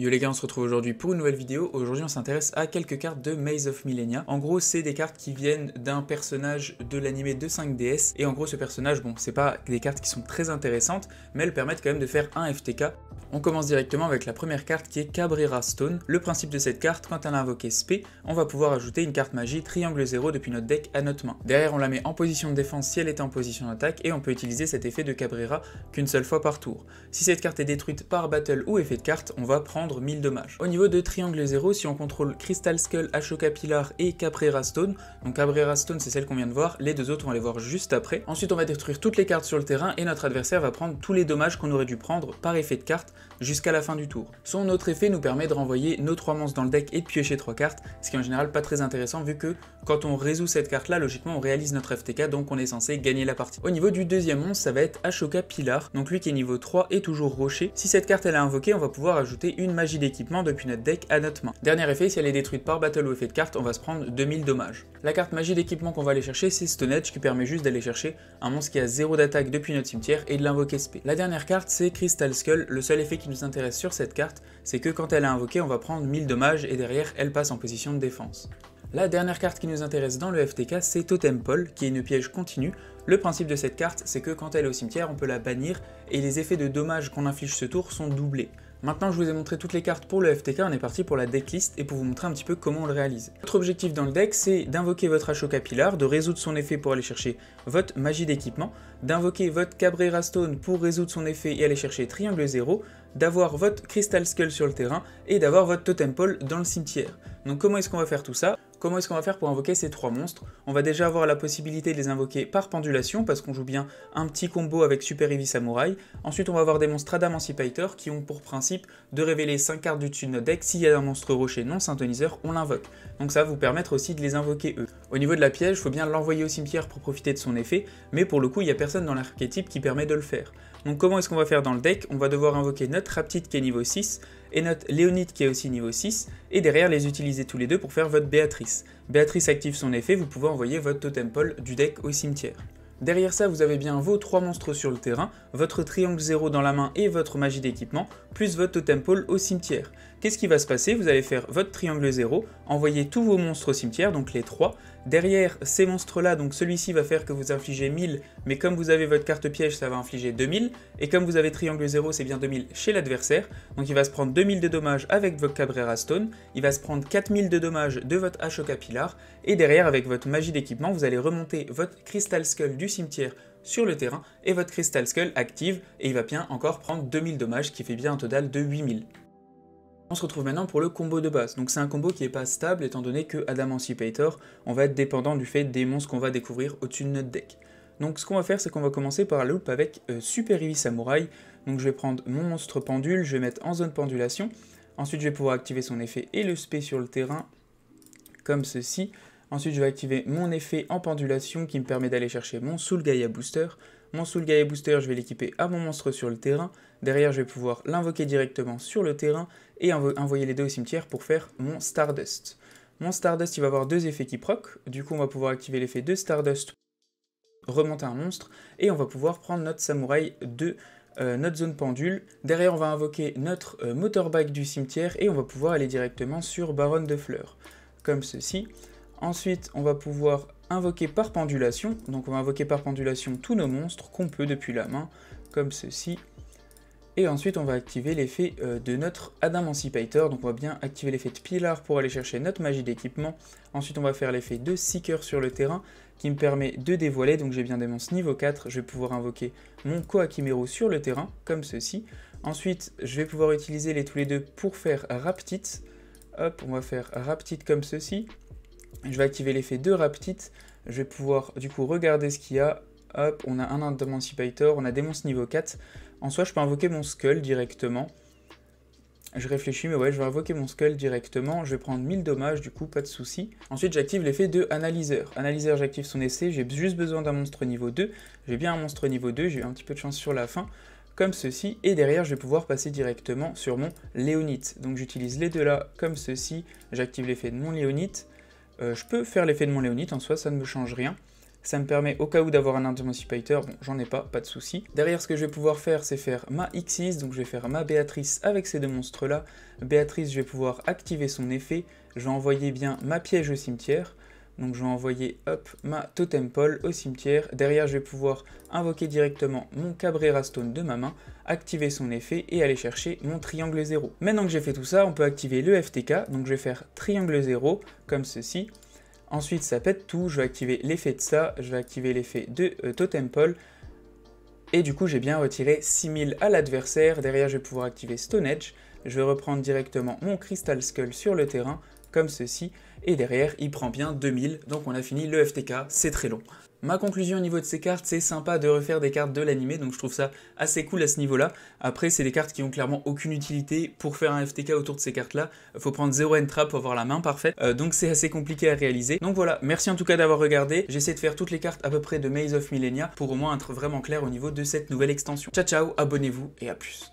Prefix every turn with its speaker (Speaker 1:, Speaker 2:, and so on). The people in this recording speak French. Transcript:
Speaker 1: Yo les gars, on se retrouve aujourd'hui pour une nouvelle vidéo. Aujourd'hui, on s'intéresse à quelques cartes de Maze of Millennia. En gros, c'est des cartes qui viennent d'un personnage de l'animé de 5DS. Et en gros, ce personnage, bon, c'est pas des cartes qui sont très intéressantes, mais elles permettent quand même de faire un FTK. On commence directement avec la première carte qui est Cabrera Stone. Le principe de cette carte, quand elle a invoqué SP, on va pouvoir ajouter une carte magie triangle 0 depuis notre deck à notre main. Derrière, on la met en position de défense si elle est en position d'attaque et on peut utiliser cet effet de Cabrera qu'une seule fois par tour. Si cette carte est détruite par battle ou effet de carte, on va prendre 1000 dommages. Au niveau de Triangle 0, si on contrôle Crystal Skull, Ashoka Pilar et Caprera Stone, donc Caprera Stone c'est celle qu'on vient de voir, les deux autres on va les voir juste après. Ensuite on va détruire toutes les cartes sur le terrain et notre adversaire va prendre tous les dommages qu'on aurait dû prendre par effet de carte jusqu'à la fin du tour. Son autre effet nous permet de renvoyer nos trois monstres dans le deck et de piocher trois cartes, ce qui est en général pas très intéressant vu que quand on résout cette carte là, logiquement on réalise notre FTK donc on est censé gagner la partie. Au niveau du deuxième monstre, ça va être Ashoka Pilar, donc lui qui est niveau 3 et toujours rocher. Si cette carte elle est invoquée, on va pouvoir ajouter une magie d'équipement depuis notre deck à notre main. Dernier effet, si elle est détruite par battle ou effet de carte, on va se prendre 2000 dommages. La carte magie d'équipement qu'on va aller chercher, c'est Stone Edge qui permet juste d'aller chercher un monstre qui a 0 d'attaque depuis notre cimetière et de l'invoquer SP. La dernière carte, c'est Crystal Skull. Le seul effet qui nous intéresse sur cette carte, c'est que quand elle est invoquée, on va prendre 1000 dommages et derrière, elle passe en position de défense. La dernière carte qui nous intéresse dans le FTK, c'est Totem Pole, qui est une piège continue. Le principe de cette carte, c'est que quand elle est au cimetière, on peut la bannir et les effets de dommages qu'on inflige ce tour sont doublés. Maintenant je vous ai montré toutes les cartes pour le FTK, on est parti pour la decklist et pour vous montrer un petit peu comment on le réalise. Notre objectif dans le deck c'est d'invoquer votre Ashoka Pillar, de résoudre son effet pour aller chercher votre magie d'équipement, d'invoquer votre Cabrera Stone pour résoudre son effet et aller chercher Triangle Zéro, d'avoir votre Crystal Skull sur le terrain et d'avoir votre Totem Pole dans le cimetière. Donc comment est-ce qu'on va faire tout ça Comment est-ce qu'on va faire pour invoquer ces trois monstres On va déjà avoir la possibilité de les invoquer par pendulation, parce qu'on joue bien un petit combo avec Super Eevee Samurai. Ensuite, on va avoir des monstres Adamancipator qui ont pour principe de révéler 5 cartes du dessus de notre deck. S'il y a un monstre rocher non synthoniseur, on l'invoque. Donc ça va vous permettre aussi de les invoquer eux. Au niveau de la piège, il faut bien l'envoyer au cimetière pour profiter de son effet, mais pour le coup, il n'y a personne dans l'archétype qui permet de le faire. Donc comment est-ce qu'on va faire dans le deck On va devoir invoquer notre Raptite qui est niveau 6 et notre Léonide qui est aussi niveau 6 et derrière les utiliser tous les deux pour faire votre Béatrice. Béatrice active son effet, vous pouvez envoyer votre totem pole du deck au cimetière. Derrière ça, vous avez bien vos 3 monstres sur le terrain, votre triangle 0 dans la main et votre magie d'équipement, plus votre totem pole au cimetière. Qu'est-ce qui va se passer Vous allez faire votre triangle 0, envoyer tous vos monstres au cimetière, donc les 3, Derrière ces monstres-là, donc celui-ci va faire que vous infligez 1000, mais comme vous avez votre carte piège, ça va infliger 2000, et comme vous avez triangle 0, c'est bien 2000 chez l'adversaire, donc il va se prendre 2000 de dommages avec votre Cabrera Stone, il va se prendre 4000 de dommages de votre Ashoka Pilar, et derrière, avec votre magie d'équipement, vous allez remonter votre Crystal Skull du cimetière sur le terrain, et votre Crystal Skull active, et il va bien encore prendre 2000 dommages, qui fait bien un total de 8000. On se retrouve maintenant pour le combo de base. Donc c'est un combo qui n'est pas stable étant donné que Adam on va être dépendant du fait des monstres qu'on va découvrir au-dessus de notre deck. Donc ce qu'on va faire, c'est qu'on va commencer par la loop avec euh, Super Eevee Samurai. Donc je vais prendre mon monstre pendule, je vais mettre en zone pendulation. Ensuite, je vais pouvoir activer son effet et le spé sur le terrain, comme ceci. Ensuite, je vais activer mon effet en pendulation qui me permet d'aller chercher mon Soul Gaia Booster. Mon Soul Gaia Booster, je vais l'équiper à mon monstre sur le terrain. Derrière, je vais pouvoir l'invoquer directement sur le terrain et envoyer les deux au cimetière pour faire mon Stardust. Mon Stardust, il va avoir deux effets qui proc. Du coup, on va pouvoir activer l'effet de Stardust, remonter un monstre, et on va pouvoir prendre notre samouraï de euh, notre zone pendule. Derrière, on va invoquer notre euh, motorbike du cimetière et on va pouvoir aller directement sur Baronne de Fleurs, comme ceci. Ensuite, on va pouvoir invoquer par pendulation. Donc on va invoquer par pendulation tous nos monstres qu'on peut depuis la main, comme ceci. Et ensuite, on va activer l'effet euh, de notre Adamancipator. Donc on va bien activer l'effet de Pilar pour aller chercher notre magie d'équipement. Ensuite, on va faire l'effet de Seeker sur le terrain, qui me permet de dévoiler. Donc j'ai bien des monstres niveau 4. Je vais pouvoir invoquer mon Koakimeru sur le terrain, comme ceci. Ensuite, je vais pouvoir utiliser les tous les deux pour faire Raptit. Hop, on va faire Raptit comme ceci. Je vais activer l'effet de Raptit, Je vais pouvoir du coup regarder ce qu'il y a. Hop, on a un Emancipator, on a des monstres niveau 4. En soi, je peux invoquer mon Skull directement. Je réfléchis, mais ouais, je vais invoquer mon Skull directement. Je vais prendre 1000 dommages, du coup, pas de souci. Ensuite, j'active l'effet de Analyseur. Analyseur, j'active son essai. J'ai juste besoin d'un monstre niveau 2. J'ai bien un monstre niveau 2. J'ai eu un petit peu de chance sur la fin comme ceci, et derrière je vais pouvoir passer directement sur mon léonite. Donc j'utilise les deux là comme ceci, j'active l'effet de mon léonite, euh, je peux faire l'effet de mon Léonite, en soi, ça ne me change rien. Ça me permet au cas où d'avoir un Emancipator, bon j'en ai pas, pas de souci. Derrière ce que je vais pouvoir faire c'est faire ma Xis. donc je vais faire ma Béatrice avec ces deux monstres là. Béatrice je vais pouvoir activer son effet, je vais envoyer bien ma piège au cimetière, donc je vais envoyer ma totem pole au cimetière. Derrière, je vais pouvoir invoquer directement mon Cabrera Stone de ma main, activer son effet et aller chercher mon triangle 0. Maintenant que j'ai fait tout ça, on peut activer le FTK. Donc je vais faire triangle 0 comme ceci. Ensuite, ça pète tout. Je vais activer l'effet de ça. Je vais activer l'effet de euh, totem pole. Et du coup, j'ai bien retiré 6000 à l'adversaire. Derrière, je vais pouvoir activer Stone Edge. Je vais reprendre directement mon Crystal Skull sur le terrain, comme ceci et derrière il prend bien 2000, donc on a fini le FTK, c'est très long. Ma conclusion au niveau de ces cartes, c'est sympa de refaire des cartes de l'animé, donc je trouve ça assez cool à ce niveau-là. Après, c'est des cartes qui ont clairement aucune utilité. Pour faire un FTK autour de ces cartes-là, faut prendre 0 entra pour avoir la main parfaite, euh, donc c'est assez compliqué à réaliser. Donc voilà, merci en tout cas d'avoir regardé. J'essaie de faire toutes les cartes à peu près de Maze of Millennia pour au moins être vraiment clair au niveau de cette nouvelle extension. Ciao ciao, abonnez-vous et à plus.